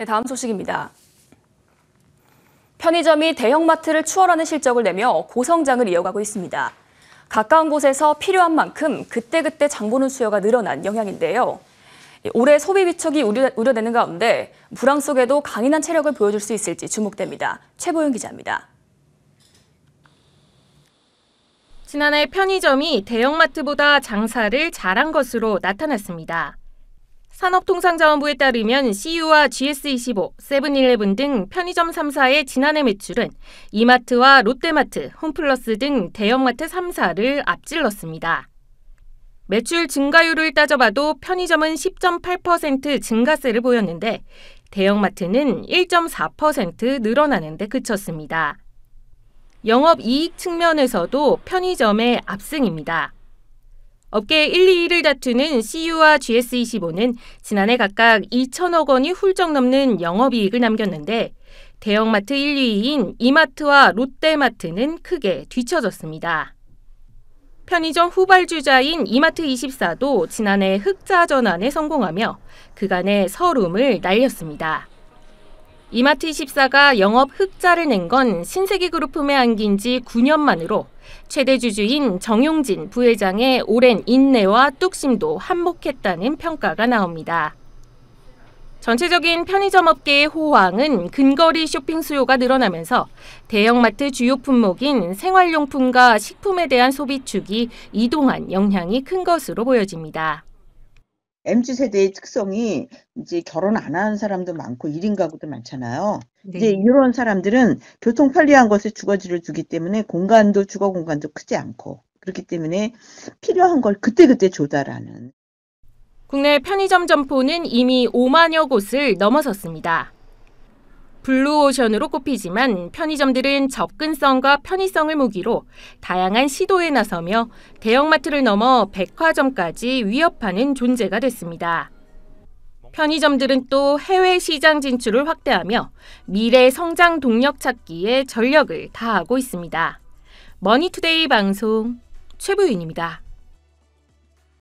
네, 다음 소식입니다. 편의점이 대형마트를 추월하는 실적을 내며 고성장을 이어가고 있습니다. 가까운 곳에서 필요한 만큼 그때그때 장보는 수요가 늘어난 영향인데요. 올해 소비 비축이 우려, 되는 가운데 불황 속에도 강인한 체력을 보여줄 수 있을지 주목됩니다. 최보영 기자입니다. 지난해 편의점이 대형마트보다 장사를 잘한 것으로 나타났습니다. 산업통상자원부에 따르면 CU와 GS25, e 세븐일레븐 등 편의점 3사의 지난해 매출은 이마트와 롯데마트, 홈플러스 등 대형마트 3사를 앞질렀습니다. 매출 증가율을 따져봐도 편의점은 10.8% 증가세를 보였는데 대형마트는 1.4% 늘어나는 데 그쳤습니다. 영업 이익 측면에서도 편의점의 압승입니다. 업계 1, 2위를 다투는 CU와 e GS25는 지난해 각각 2천억 원이 훌쩍 넘는 영업이익을 남겼는데 대형마트 1, 2위인 이마트와 롯데마트는 크게 뒤처졌습니다. 편의점 후발주자인 이마트24도 지난해 흑자 전환에 성공하며 그간의 설움을 날렸습니다. 이마트24가 영업 흑자를 낸 건 신세계 그룹 품에 안긴 지 9년 만으로 최대 주주인 정용진 부회장의 오랜 인내와 뚝심도 한몫했다는 평가가 나옵니다. 전체적인 편의점 업계의 호황은 근거리 쇼핑 수요가 늘어나면서 대형마트 주요 품목인 생활용품과 식품에 대한 소비축이 이동한 영향이 큰 것으로 보여집니다. MZ 세대의 특성이 이제 결혼 안 하는 사람도 많고 1인 가구도 많잖아요. 네. 이제 이런 사람들은 교통 편리한 것에 주거지를 주기 때문에 공간도 주거 공간도 크지 않고 그렇기 때문에 필요한 걸 그때그때 조달하는 국내 편의점 점포는 이미 5만여 곳을 넘어섰습니다. 블루오션으로 꼽히지만 편의점들은 접근성과 편의성을 무기로 다양한 시도에 나서며 대형마트를 넘어 백화점까지 위협하는 존재가 됐습니다. 편의점들은 또 해외 시장 진출을 확대하며 미래 성장 동력 찾기에 전력을 다하고 있습니다. 머니투데이 방송 최부윤입니다.